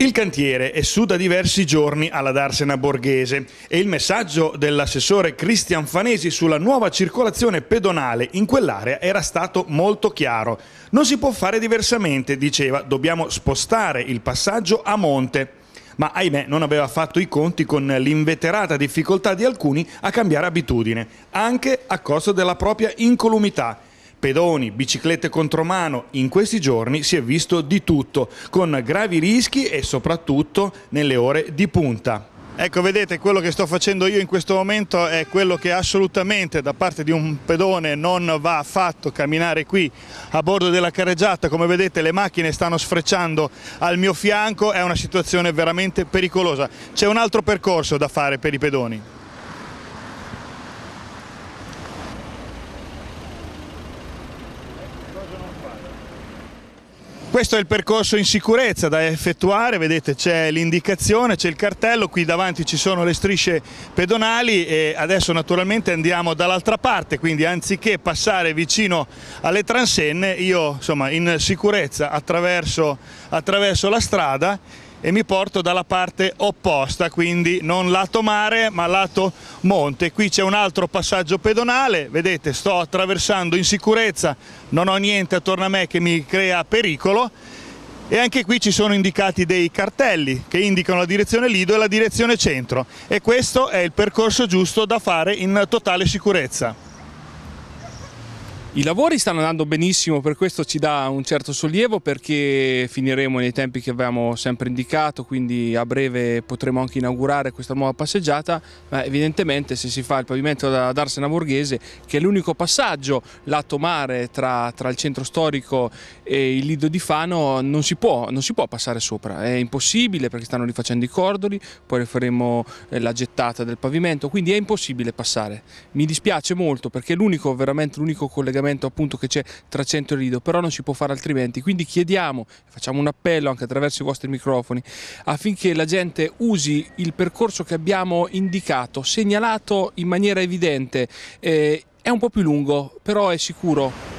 Il cantiere è su da diversi giorni alla Darsena Borghese e il messaggio dell'assessore Cristian Fanesi sulla nuova circolazione pedonale in quell'area era stato molto chiaro. Non si può fare diversamente, diceva, dobbiamo spostare il passaggio a monte. Ma ahimè non aveva fatto i conti con l'inveterata difficoltà di alcuni a cambiare abitudine, anche a costo della propria incolumità pedoni, biciclette contromano, in questi giorni si è visto di tutto, con gravi rischi e soprattutto nelle ore di punta. Ecco vedete quello che sto facendo io in questo momento è quello che assolutamente da parte di un pedone non va affatto camminare qui a bordo della carreggiata, come vedete le macchine stanno sfrecciando al mio fianco, è una situazione veramente pericolosa, c'è un altro percorso da fare per i pedoni. Questo è il percorso in sicurezza da effettuare, vedete c'è l'indicazione, c'è il cartello, qui davanti ci sono le strisce pedonali e adesso naturalmente andiamo dall'altra parte, quindi anziché passare vicino alle transenne io insomma in sicurezza attraverso, attraverso la strada e mi porto dalla parte opposta, quindi non lato mare ma lato monte. Qui c'è un altro passaggio pedonale, vedete sto attraversando in sicurezza, non ho niente attorno a me che mi crea pericolo e anche qui ci sono indicati dei cartelli che indicano la direzione Lido e la direzione centro e questo è il percorso giusto da fare in totale sicurezza. I lavori stanno andando benissimo, per questo ci dà un certo sollievo perché finiremo nei tempi che avevamo sempre indicato, quindi a breve potremo anche inaugurare questa nuova passeggiata, ma evidentemente se si fa il pavimento da Darsena Borghese, che è l'unico passaggio lato mare tra, tra, il centro storico e il Lido di Fano, non si, può, non si può passare sopra, è impossibile perché stanno rifacendo i cordoli, poi faremo eh, la gettata del pavimento, quindi è impossibile passare. Mi dispiace molto perché è l'unico, veramente l'unico collegamento collegamento appunto che c'è tra Centro e Lido, però non si può fare altrimenti. Quindi chiediamo, facciamo un appello anche attraverso i vostri microfoni, affinché la gente usi il percorso che abbiamo indicato, segnalato in maniera evidente. Eh, è un po' più lungo, però è sicuro.